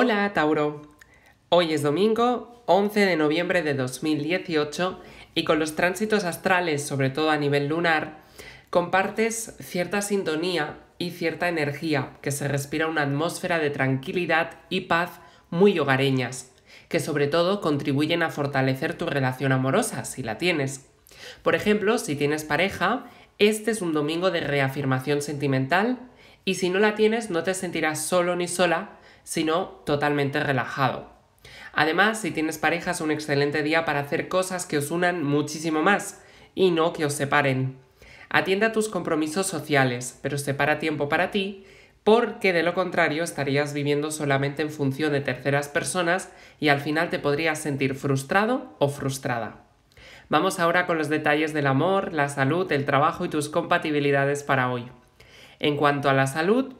Hola Tauro, hoy es domingo 11 de noviembre de 2018 y con los tránsitos astrales, sobre todo a nivel lunar, compartes cierta sintonía y cierta energía que se respira una atmósfera de tranquilidad y paz muy hogareñas, que sobre todo contribuyen a fortalecer tu relación amorosa si la tienes. Por ejemplo, si tienes pareja, este es un domingo de reafirmación sentimental y si no la tienes no te sentirás solo ni sola sino totalmente relajado. Además, si tienes pareja es un excelente día para hacer cosas que os unan muchísimo más y no que os separen. Atienda tus compromisos sociales, pero separa tiempo para ti porque de lo contrario estarías viviendo solamente en función de terceras personas y al final te podrías sentir frustrado o frustrada. Vamos ahora con los detalles del amor, la salud, el trabajo y tus compatibilidades para hoy. En cuanto a la salud,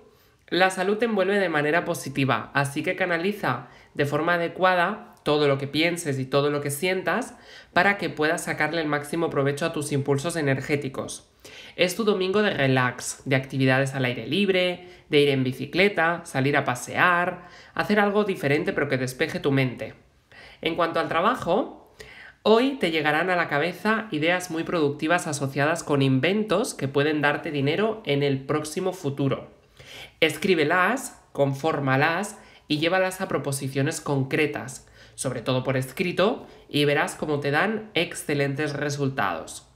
la salud te envuelve de manera positiva, así que canaliza de forma adecuada todo lo que pienses y todo lo que sientas para que puedas sacarle el máximo provecho a tus impulsos energéticos. Es tu domingo de relax, de actividades al aire libre, de ir en bicicleta, salir a pasear, hacer algo diferente pero que despeje tu mente. En cuanto al trabajo, hoy te llegarán a la cabeza ideas muy productivas asociadas con inventos que pueden darte dinero en el próximo futuro. Escríbelas, confórmalas y llévalas a proposiciones concretas, sobre todo por escrito, y verás cómo te dan excelentes resultados.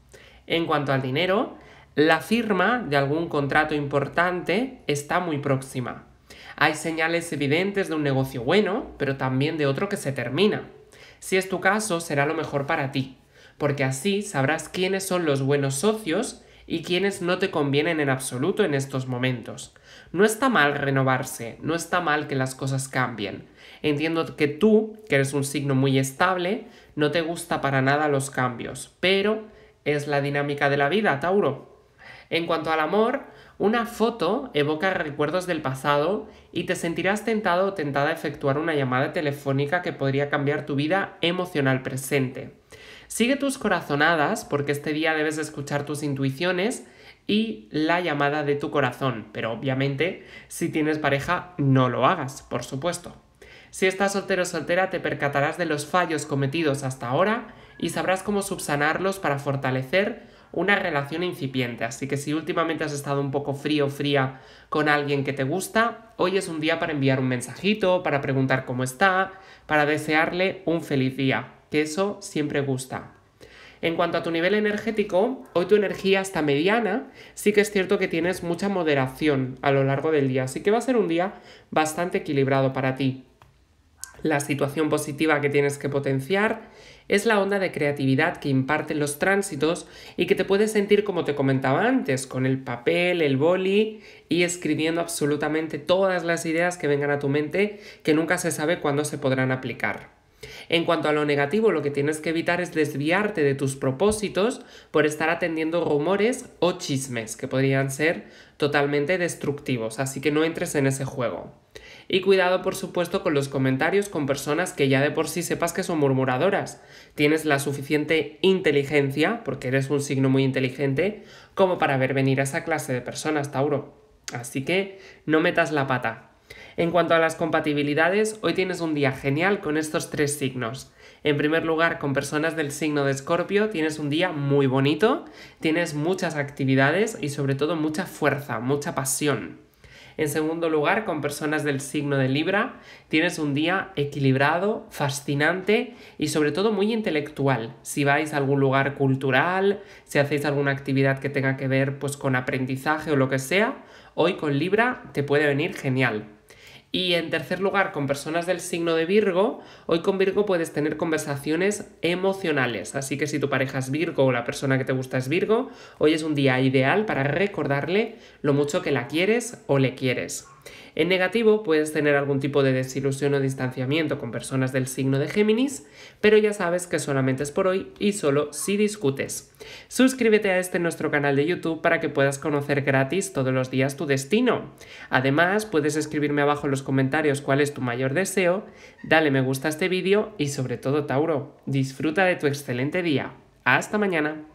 En cuanto al dinero, la firma de algún contrato importante está muy próxima. Hay señales evidentes de un negocio bueno, pero también de otro que se termina. Si es tu caso, será lo mejor para ti, porque así sabrás quiénes son los buenos socios y quienes no te convienen en absoluto en estos momentos. No está mal renovarse, no está mal que las cosas cambien. Entiendo que tú, que eres un signo muy estable, no te gusta para nada los cambios, pero es la dinámica de la vida, Tauro. En cuanto al amor, una foto evoca recuerdos del pasado y te sentirás tentado o tentada a efectuar una llamada telefónica que podría cambiar tu vida emocional presente. Sigue tus corazonadas porque este día debes escuchar tus intuiciones y la llamada de tu corazón, pero obviamente si tienes pareja no lo hagas, por supuesto. Si estás soltero o soltera te percatarás de los fallos cometidos hasta ahora y sabrás cómo subsanarlos para fortalecer una relación incipiente, así que si últimamente has estado un poco frío o fría con alguien que te gusta, hoy es un día para enviar un mensajito, para preguntar cómo está, para desearle un feliz día que eso siempre gusta. En cuanto a tu nivel energético, hoy tu energía está mediana, sí que es cierto que tienes mucha moderación a lo largo del día, así que va a ser un día bastante equilibrado para ti. La situación positiva que tienes que potenciar es la onda de creatividad que imparten los tránsitos y que te puedes sentir como te comentaba antes, con el papel, el boli y escribiendo absolutamente todas las ideas que vengan a tu mente que nunca se sabe cuándo se podrán aplicar. En cuanto a lo negativo, lo que tienes que evitar es desviarte de tus propósitos por estar atendiendo rumores o chismes que podrían ser totalmente destructivos, así que no entres en ese juego. Y cuidado, por supuesto, con los comentarios con personas que ya de por sí sepas que son murmuradoras. Tienes la suficiente inteligencia, porque eres un signo muy inteligente, como para ver venir a esa clase de personas, Tauro. Así que no metas la pata. En cuanto a las compatibilidades, hoy tienes un día genial con estos tres signos. En primer lugar, con personas del signo de Escorpio tienes un día muy bonito, tienes muchas actividades y sobre todo mucha fuerza, mucha pasión. En segundo lugar, con personas del signo de Libra tienes un día equilibrado, fascinante y sobre todo muy intelectual. Si vais a algún lugar cultural, si hacéis alguna actividad que tenga que ver pues con aprendizaje o lo que sea, hoy con Libra te puede venir genial. Y en tercer lugar, con personas del signo de Virgo, hoy con Virgo puedes tener conversaciones emocionales. Así que si tu pareja es Virgo o la persona que te gusta es Virgo, hoy es un día ideal para recordarle lo mucho que la quieres o le quieres. En negativo puedes tener algún tipo de desilusión o distanciamiento con personas del signo de Géminis, pero ya sabes que solamente es por hoy y solo si discutes. Suscríbete a este nuestro canal de YouTube para que puedas conocer gratis todos los días tu destino. Además, puedes escribirme abajo en los comentarios cuál es tu mayor deseo, dale me gusta a este vídeo y sobre todo Tauro, disfruta de tu excelente día. Hasta mañana.